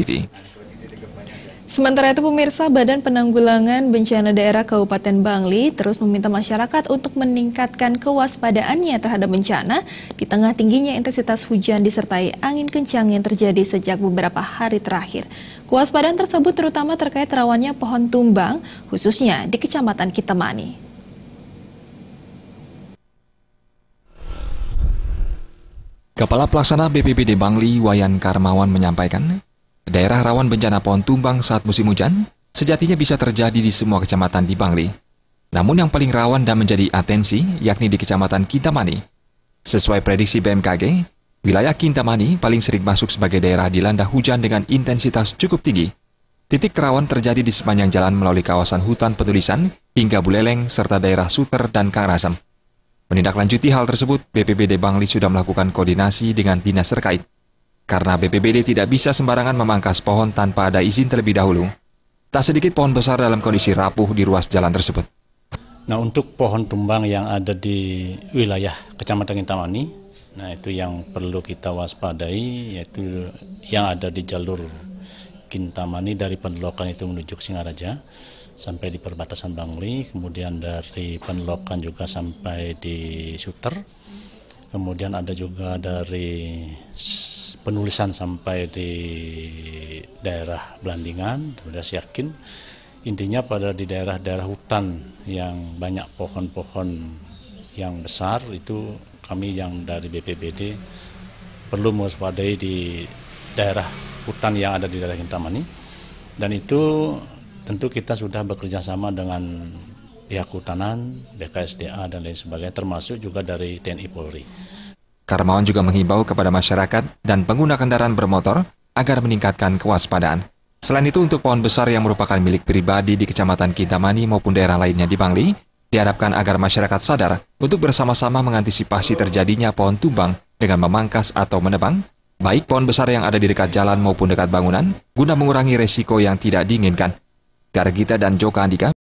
TV. Sementara itu pemirsa Badan Penanggulangan Bencana Daerah Kabupaten Bangli terus meminta masyarakat untuk meningkatkan kewaspadaannya terhadap bencana di tengah tingginya intensitas hujan disertai angin kencang yang terjadi sejak beberapa hari terakhir. Kewaspadaan tersebut terutama terkait rawannya pohon tumbang khususnya di Kecamatan Kitemani. Kepala Pelaksana BPBD Bangli Wayan Karmawan menyampaikan, Daerah rawan bencana pohon tumbang saat musim hujan sejatinya bisa terjadi di semua kecamatan di Bangli. Namun yang paling rawan dan menjadi atensi yakni di Kecamatan Kintamani. Sesuai prediksi BMKG, wilayah Kintamani paling sering masuk sebagai daerah dilanda hujan dengan intensitas cukup tinggi. Titik rawan terjadi di sepanjang jalan melalui kawasan hutan petulisan hingga Buleleng serta daerah Suter dan karasem. Menindaklanjuti hal tersebut, BPBD Bangli sudah melakukan koordinasi dengan dinas terkait. Karena BPBD tidak bisa sembarangan memangkas pohon tanpa ada izin terlebih dahulu, tak sedikit pohon besar dalam kondisi rapuh di ruas jalan tersebut. Nah untuk pohon tumbang yang ada di wilayah Kecamatan Intamani, nah itu yang perlu kita waspadai yaitu yang ada di jalur Kintamani dari penelokan itu menuju ke Singaraja sampai di perbatasan Bangli, kemudian dari penelokan juga sampai di Suter, kemudian ada juga dari penulisan sampai di daerah Belandingan, sudah yakin intinya pada di daerah-daerah hutan yang banyak pohon-pohon yang besar itu kami yang dari BPBD perlu mewaspadai di daerah hutan yang ada di daerah Kintamani dan itu tentu kita sudah bekerja sama dengan pihak hutanan, BKSDA dan lain sebagainya termasuk juga dari TNI Polri. Karmawan juga menghimbau kepada masyarakat dan pengguna kendaraan bermotor agar meningkatkan kewaspadaan. Selain itu, untuk pohon besar yang merupakan milik pribadi di Kecamatan Kintamani maupun daerah lainnya di Bangli, diharapkan agar masyarakat sadar untuk bersama-sama mengantisipasi terjadinya pohon tumbang dengan memangkas atau menebang, baik pohon besar yang ada di dekat jalan maupun dekat bangunan, guna mengurangi resiko yang tidak diinginkan. Gargita dan Joko Andika